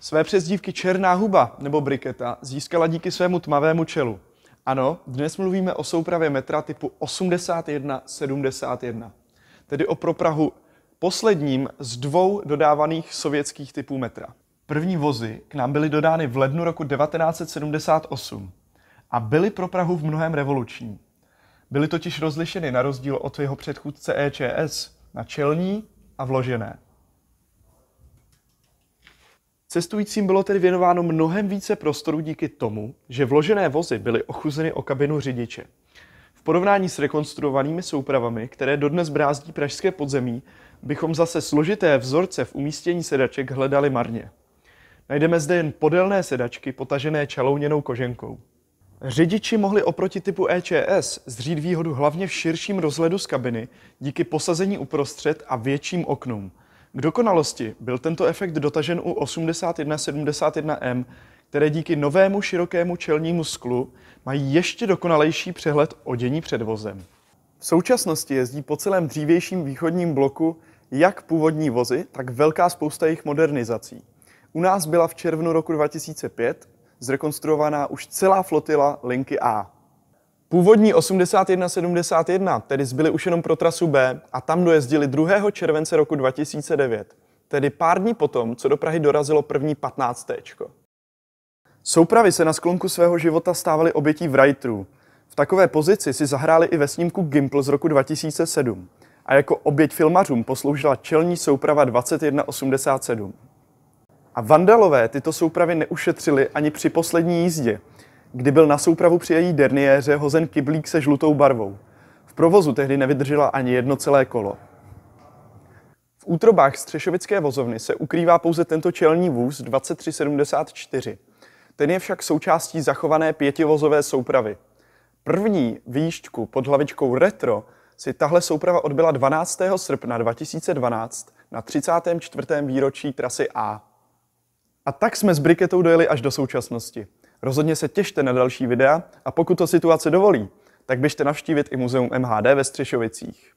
Své přezdívky Černá huba nebo Briketa získala díky svému tmavému čelu. Ano, dnes mluvíme o soupravě metra typu 8171, tedy o proprahu posledním z dvou dodávaných sovětských typů metra. První vozy k nám byly dodány v lednu roku 1978 a byly pro Prahu v mnohem revoluční. Byly totiž rozlišeny na rozdíl od jeho předchůdce EČS na čelní a vložené. Cestujícím bylo tedy věnováno mnohem více prostoru díky tomu, že vložené vozy byly ochuzeny o kabinu řidiče. V porovnání s rekonstruovanými soupravami, které dodnes brázdí pražské podzemí, bychom zase složité vzorce v umístění sedaček hledali marně. Najdeme zde jen podélné sedačky potažené čalouněnou koženkou. Řidiči mohli oproti typu EČS zřít výhodu hlavně v širším rozhledu z kabiny díky posazení uprostřed a větším oknům – k dokonalosti byl tento efekt dotažen u 8171M, které díky novému širokému čelnímu sklu mají ještě dokonalejší přehled o dění před vozem. V současnosti jezdí po celém dřívějším východním bloku jak původní vozy, tak velká spousta jejich modernizací. U nás byla v červnu roku 2005 zrekonstruovaná už celá flotila linky A. Původní 8171 tedy zbyly už jenom pro trasu B a tam dojezdili 2. července roku 2009, tedy pár dní potom, co do Prahy dorazilo první 15. Soupravy se na sklonku svého života stávaly obětí Rajtru. V takové pozici si zahráli i ve snímku Gimple z roku 2007 a jako oběť filmařům posloužila čelní souprava 2187. A vandalové tyto soupravy neušetřili ani při poslední jízdě, kdy byl na soupravu při její derniéře hozen kyblík se žlutou barvou. V provozu tehdy nevydržela ani jedno celé kolo. V útrobách střešovické vozovny se ukrývá pouze tento čelní vůz 2374. Ten je však součástí zachované pětivozové soupravy. První výšťku pod hlavičkou Retro si tahle souprava odbyla 12. srpna 2012 na 34. výročí trasy A. A tak jsme s briketou dojeli až do současnosti. Rozhodně se těšte na další videa a pokud to situace dovolí, tak běžte navštívit i muzeum MHD ve Střešovicích.